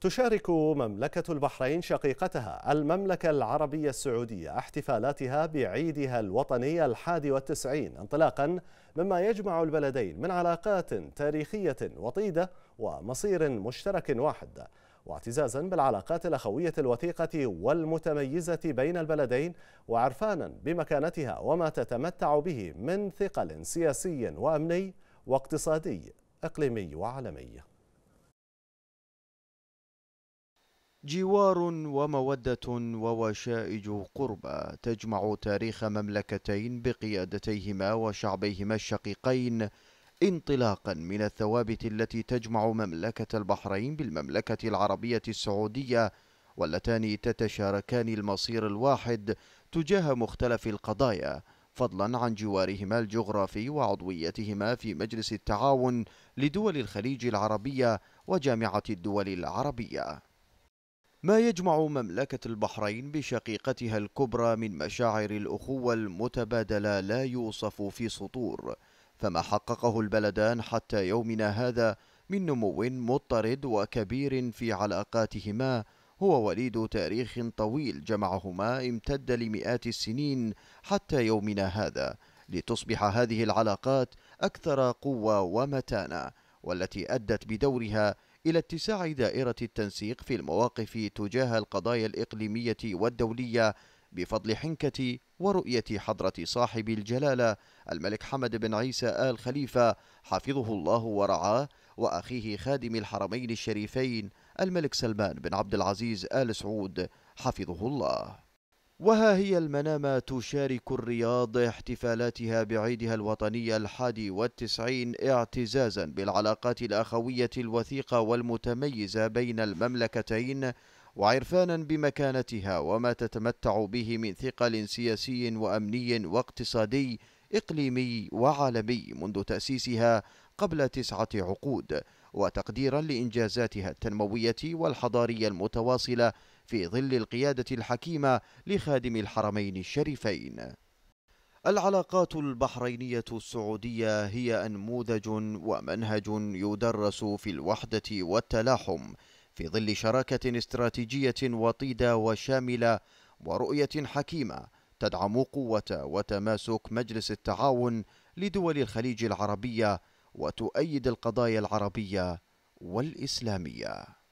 تشارك مملكة البحرين شقيقتها المملكة العربية السعودية احتفالاتها بعيدها الوطني الحادي والتسعين انطلاقا مما يجمع البلدين من علاقات تاريخية وطيدة ومصير مشترك واحد واعتزازا بالعلاقات الأخوية الوثيقة والمتميزة بين البلدين وعرفانا بمكانتها وما تتمتع به من ثقل سياسي وأمني واقتصادي إقليمي وعالمي جوار ومودة ووشائج قربى تجمع تاريخ مملكتين بقيادتيهما وشعبيهما الشقيقين انطلاقا من الثوابت التي تجمع مملكة البحرين بالمملكة العربية السعودية واللتان تتشاركان المصير الواحد تجاه مختلف القضايا فضلا عن جوارهما الجغرافي وعضويتهما في مجلس التعاون لدول الخليج العربية وجامعة الدول العربية ما يجمع مملكة البحرين بشقيقتها الكبرى من مشاعر الأخوة المتبادلة لا يوصف في سطور فما حققه البلدان حتى يومنا هذا من نمو مضطرد وكبير في علاقاتهما هو وليد تاريخ طويل جمعهما امتد لمئات السنين حتى يومنا هذا لتصبح هذه العلاقات أكثر قوة ومتانة والتي أدت بدورها إلى اتساع دائرة التنسيق في المواقف تجاه القضايا الإقليمية والدولية بفضل حنكة ورؤية حضرة صاحب الجلالة الملك حمد بن عيسى آل خليفة حفظه الله ورعاه وأخيه خادم الحرمين الشريفين الملك سلمان بن عبد العزيز آل سعود حفظه الله وها هي المنامة تشارك الرياض احتفالاتها بعيدها الوطني الحادي والتسعين اعتزازا بالعلاقات الأخوية الوثيقة والمتميزة بين المملكتين وعرفانا بمكانتها وما تتمتع به من ثقل سياسي وأمني واقتصادي إقليمي وعالمي منذ تأسيسها قبل تسعة عقود وتقديرا لإنجازاتها التنموية والحضارية المتواصلة في ظل القيادة الحكيمة لخادم الحرمين الشريفين العلاقات البحرينية السعودية هي أنموذج ومنهج يدرس في الوحدة والتلاحم في ظل شراكة استراتيجية وطيدة وشاملة ورؤية حكيمة تدعم قوة وتماسك مجلس التعاون لدول الخليج العربية وتؤيد القضايا العربيه والاسلاميه